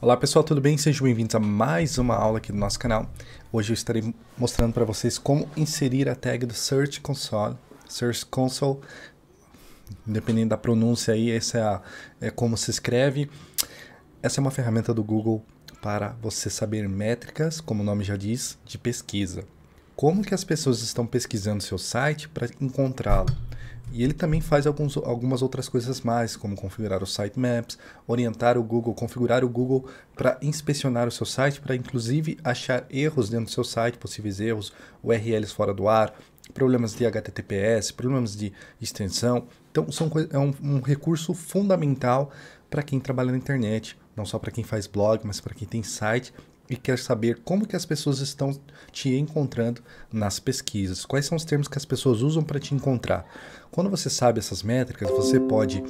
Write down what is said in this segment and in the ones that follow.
Olá pessoal, tudo bem? Sejam bem-vindos a mais uma aula aqui do nosso canal. Hoje eu estarei mostrando para vocês como inserir a tag do Search Console. Search Console, dependendo da pronúncia aí, essa é, a, é como se escreve. Essa é uma ferramenta do Google para você saber métricas, como o nome já diz, de pesquisa. Como que as pessoas estão pesquisando seu site para encontrá-lo? E ele também faz alguns, algumas outras coisas mais, como configurar os sitemaps, orientar o Google, configurar o Google para inspecionar o seu site, para inclusive achar erros dentro do seu site, possíveis erros, URLs fora do ar, problemas de HTTPS, problemas de extensão. Então, são, é um, um recurso fundamental para quem trabalha na internet, não só para quem faz blog, mas para quem tem site e quer saber como que as pessoas estão te encontrando nas pesquisas, quais são os termos que as pessoas usam para te encontrar. Quando você sabe essas métricas, você pode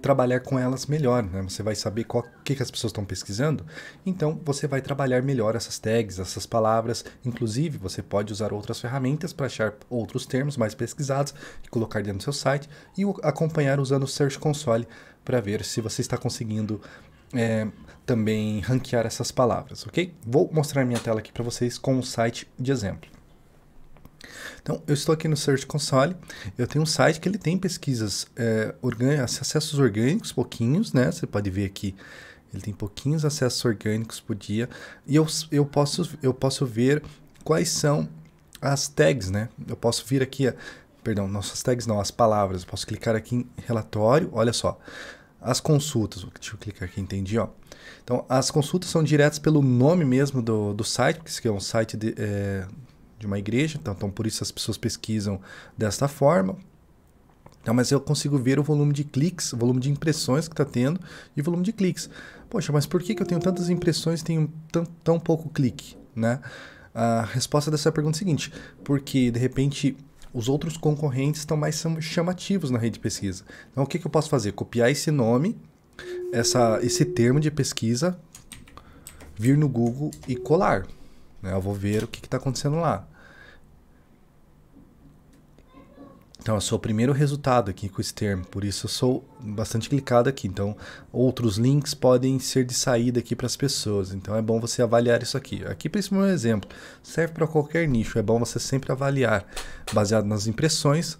trabalhar com elas melhor, né? Você vai saber o que, que as pessoas estão pesquisando, então você vai trabalhar melhor essas tags, essas palavras. Inclusive, você pode usar outras ferramentas para achar outros termos mais pesquisados e colocar dentro do seu site e acompanhar usando o Search Console para ver se você está conseguindo é, também ranquear essas palavras, ok? Vou mostrar minha tela aqui para vocês com um site de exemplo. Então, eu estou aqui no Search Console, eu tenho um site que ele tem pesquisas, é, acessos orgânicos, pouquinhos, né? Você pode ver aqui, ele tem pouquinhos acessos orgânicos por dia, e eu, eu, posso, eu posso ver quais são as tags, né? Eu posso vir aqui, perdão, nossas tags não, as palavras, eu posso clicar aqui em relatório, olha só, as consultas, deixa eu clicar aqui, entendi, ó. Então, as consultas são diretas pelo nome mesmo do, do site, que é um site de, é, de uma igreja, então, então por isso as pessoas pesquisam desta forma. Então, mas eu consigo ver o volume de cliques, o volume de impressões que está tendo e o volume de cliques. Poxa, mas por que, que eu tenho tantas impressões e tenho tão, tão pouco clique? Né? A resposta dessa pergunta é a seguinte, porque de repente os outros concorrentes estão mais chamativos na rede de pesquisa. Então, o que, que eu posso fazer? Copiar esse nome, essa, esse termo de pesquisa, vir no Google e colar. Né? Eu vou ver o que está acontecendo lá. Então, eu sou o primeiro resultado aqui com esse termo, por isso eu sou bastante clicado aqui. Então, outros links podem ser de saída aqui para as pessoas. Então, é bom você avaliar isso aqui. Aqui, para esse meu exemplo, serve para qualquer nicho. É bom você sempre avaliar, baseado nas impressões,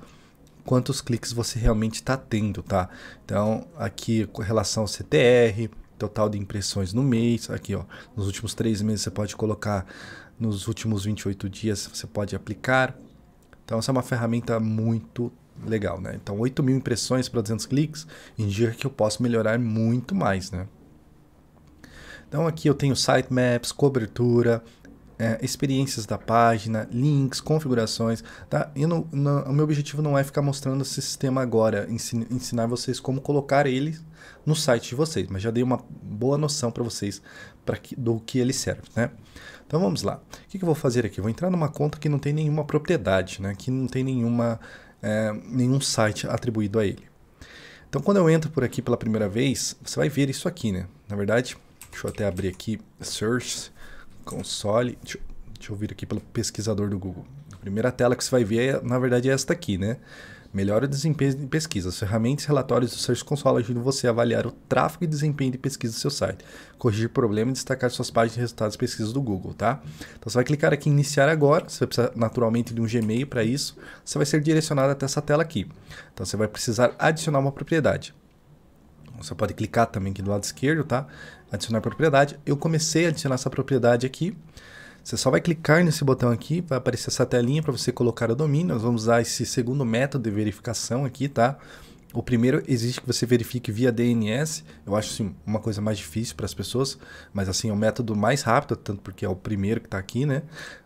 quantos cliques você realmente está tendo, tá? Então, aqui, com relação ao CTR, total de impressões no mês. Aqui, ó, nos últimos três meses você pode colocar, nos últimos 28 dias você pode aplicar então, essa é uma ferramenta muito legal, né? Então, 8 mil impressões para 200 cliques indica que eu posso melhorar muito mais, né? Então, aqui eu tenho sitemaps, cobertura, é, experiências da página, links, configurações, tá? E no, no, o meu objetivo não é ficar mostrando esse sistema agora, ensin, ensinar vocês como colocar ele no site de vocês, mas já dei uma boa noção para vocês pra que, do que ele serve, né? Então vamos lá. O que, eu vou fazer aqui? vou entrar numa conta que não tem nenhuma propriedade, né? que não tem nenhuma, é, nenhum site atribuído a ele. Então quando eu entro por aqui pela primeira vez, você vai ver isso aqui, né? Na verdade, deixa eu até abrir aqui, Search, Console, deixa, deixa eu vir aqui pelo pesquisador do Google. A primeira tela que você vai ver, é, na verdade, é esta aqui, né? Melhora o desempenho de pesquisa. As ferramentas e relatórios do Search Console ajudam você a avaliar o tráfego e desempenho de pesquisa do seu site, corrigir problemas e destacar suas páginas de resultados de pesquisa do Google, tá? Então você vai clicar aqui em iniciar agora, você vai precisar naturalmente de um Gmail para isso. Você vai ser direcionado até essa tela aqui. Então você vai precisar adicionar uma propriedade. Você pode clicar também aqui do lado esquerdo, tá? Adicionar propriedade. Eu comecei a adicionar essa propriedade aqui. Você só vai clicar nesse botão aqui, vai aparecer essa telinha para você colocar o domínio. Nós vamos usar esse segundo método de verificação aqui, tá? O primeiro exige que você verifique via DNS. Eu acho assim, uma coisa mais difícil para as pessoas, mas assim é o método mais rápido, tanto porque é o primeiro que está aqui, né?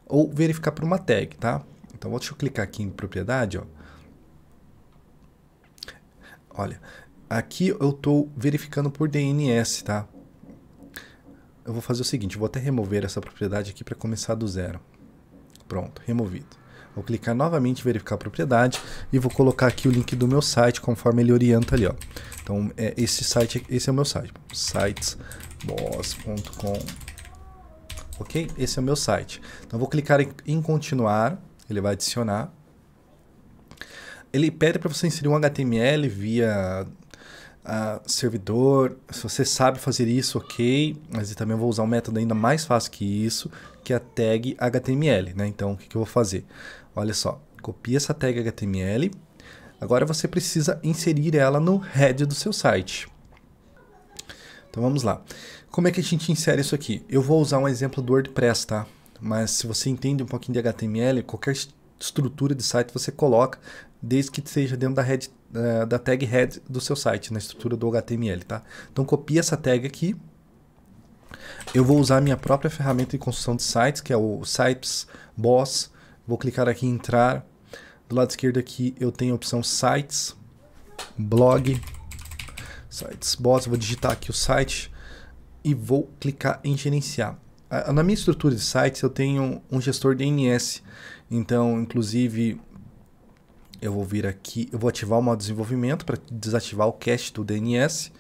Ou verificar por uma tag, tá? Então deixa eu clicar aqui em propriedade, ó. Olha, aqui eu estou verificando por DNS, tá? eu vou fazer o seguinte, vou até remover essa propriedade aqui para começar do zero. Pronto, removido. Vou clicar novamente em verificar a propriedade e vou colocar aqui o link do meu site, conforme ele orienta ali, ó. Então, é, esse site, esse é o meu site, sitesboss.com. OK? Esse é o meu site. Então, vou clicar em, em continuar, ele vai adicionar. Ele pede para você inserir um HTML via Uh, servidor, se você sabe fazer isso, ok, mas eu também vou usar um método ainda mais fácil que isso, que é a tag HTML, né? Então, o que, que eu vou fazer? Olha só, copia essa tag HTML, agora você precisa inserir ela no head do seu site. Então, vamos lá. Como é que a gente insere isso aqui? Eu vou usar um exemplo do WordPress, tá? Mas se você entende um pouquinho de HTML, qualquer estrutura de site você coloca, desde que seja dentro da, head, eh, da tag head do seu site, na estrutura do HTML, tá? Então copia essa tag aqui. Eu vou usar a minha própria ferramenta de construção de sites, que é o Sites Boss. Vou clicar aqui em entrar. Do lado esquerdo aqui eu tenho a opção Sites, Blog, Sites Boss. Vou digitar aqui o site e vou clicar em gerenciar. Na minha estrutura de sites eu tenho um gestor DNS então, inclusive, eu vou vir aqui, eu vou ativar o modo desenvolvimento para desativar o cache do DNS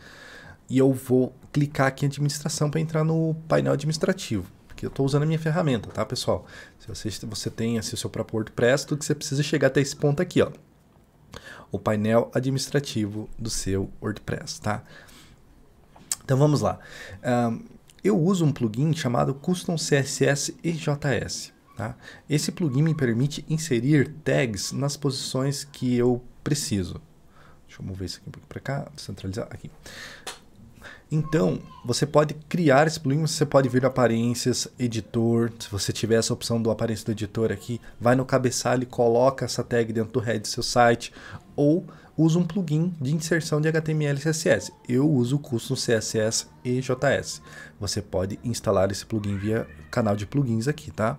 e eu vou clicar aqui em administração para entrar no painel administrativo, porque eu estou usando a minha ferramenta, tá, pessoal? Se você, você tem assim, o seu próprio WordPress, tudo que você precisa chegar até esse ponto aqui, ó. O painel administrativo do seu WordPress, tá? Então vamos lá. Um, eu uso um plugin chamado Custom CSS e JS. Tá? Esse plugin me permite inserir tags nas posições que eu preciso. Deixa eu mover isso aqui um pouquinho para cá, centralizar aqui. Então, você pode criar esse plugin, você pode vir aparências, editor, se você tiver essa opção do aparência do editor aqui, vai no cabeçalho e coloca essa tag dentro do head do seu site, ou usa um plugin de inserção de HTML e CSS. Eu uso o Custom CSS e JS. Você pode instalar esse plugin via canal de plugins aqui, tá?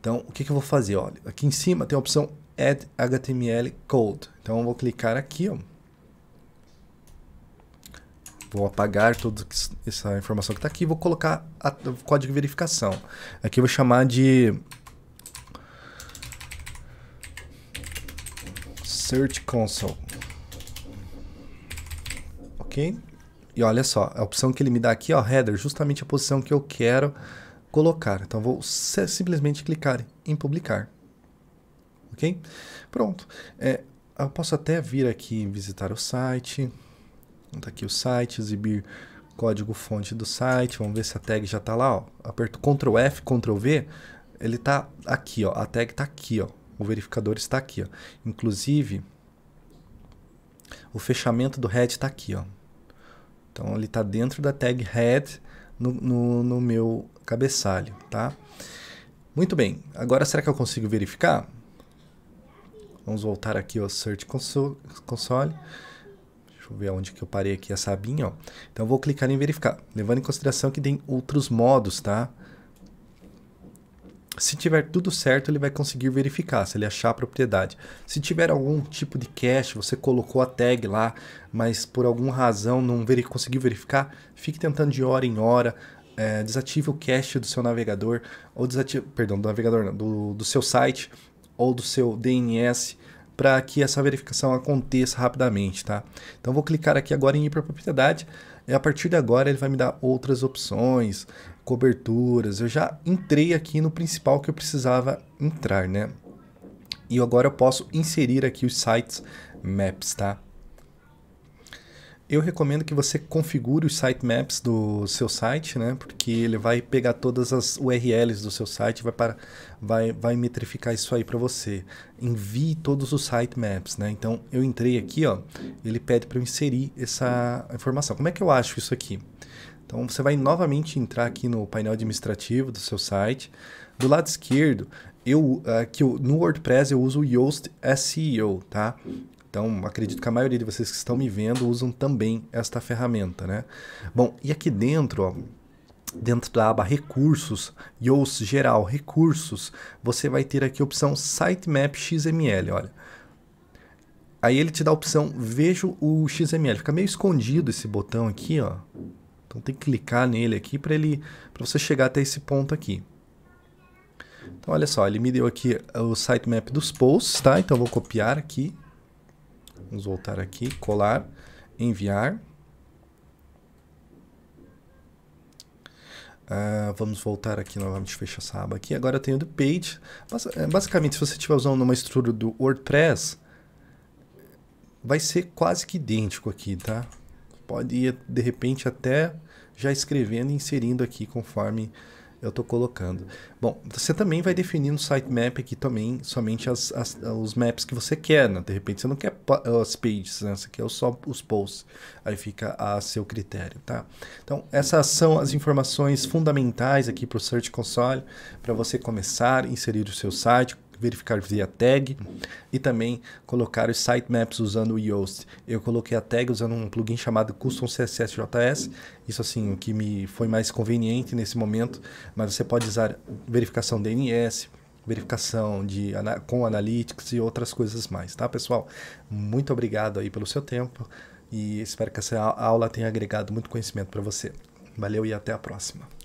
Então, o que, que eu vou fazer? Olha, aqui em cima tem a opção Add HTML Code. Então, eu vou clicar aqui, ó. Vou apagar toda essa informação que está aqui e vou colocar a, o código de verificação. Aqui eu vou chamar de Search Console. Ok? E olha só, a opção que ele me dá aqui, ó, header, justamente a posição que eu quero colocar. Então vou simplesmente clicar em publicar. Ok? Pronto. É, eu posso até vir aqui visitar o site. Está aqui o site, exibir código fonte do site. Vamos ver se a tag já está lá. Ó. Aperto Ctrl F, Ctrl V. Ele está aqui, ó. a tag está aqui. Ó. O verificador está aqui. Ó. Inclusive, o fechamento do head está aqui. Ó. Então ele está dentro da tag head no, no, no meu cabeçalho, tá? Muito bem, agora será que eu consigo verificar? Vamos voltar aqui ao Search Console. Deixa eu ver onde que eu parei aqui essa abinha, ó. Então eu vou clicar em verificar, levando em consideração que tem outros modos, tá? Se tiver tudo certo, ele vai conseguir verificar se ele achar a propriedade. Se tiver algum tipo de cache, você colocou a tag lá, mas por alguma razão não veri conseguiu verificar, fique tentando de hora em hora. É, desative o cache do seu navegador, ou desative, perdão, do navegador não, do, do seu site, ou do seu DNS, para que essa verificação aconteça rapidamente, tá? Então vou clicar aqui agora em ir para propriedade. e a partir de agora ele vai me dar outras opções, coberturas. Eu já entrei aqui no principal que eu precisava entrar, né? E agora eu posso inserir aqui os sites maps, tá? eu recomendo que você configure os sitemaps do seu site, né? Porque ele vai pegar todas as URLs do seu site, vai para, vai, vai metrificar isso aí para você. Envie todos os sitemaps, né? Então eu entrei aqui, ó, ele pede para eu inserir essa informação. Como é que eu acho isso aqui? Então você vai novamente entrar aqui no painel administrativo do seu site. Do lado esquerdo, eu, aqui, que no WordPress eu uso o Yoast SEO, tá? Então, acredito que a maioria de vocês que estão me vendo usam também esta ferramenta, né? Bom, e aqui dentro, ó, dentro da aba recursos, Yoast geral, recursos, você vai ter aqui a opção sitemap XML, olha. Aí ele te dá a opção vejo o XML. Fica meio escondido esse botão aqui, ó. Então tem que clicar nele aqui para ele para você chegar até esse ponto aqui. Então olha só, ele me deu aqui o sitemap dos posts, tá? Então eu vou copiar aqui Vamos voltar aqui, colar, enviar. Ah, vamos voltar aqui novamente, fecha essa aba aqui. Agora tenho o do page. Eh, basicamente, se você estiver usando uma estrutura do WordPress, vai ser quase que idêntico aqui, tá? Pode ir de repente até já escrevendo e inserindo aqui conforme eu estou colocando. Bom, você também vai definir no sitemap aqui também somente as, as, os maps que você quer, né? De repente você não quer as pages, né? Você quer só os posts. Aí fica a seu critério, tá? Então, essas são as informações fundamentais aqui para o Search Console, para você começar a inserir o seu site, verificar via tag e também colocar os sitemaps usando o Yoast. Eu coloquei a tag usando um plugin chamado Custom CSS JS, isso assim, o que me foi mais conveniente nesse momento, mas você pode usar verificação DNS, verificação de, com Analytics e outras coisas mais, tá pessoal? Muito obrigado aí pelo seu tempo e espero que essa aula tenha agregado muito conhecimento para você. Valeu e até a próxima.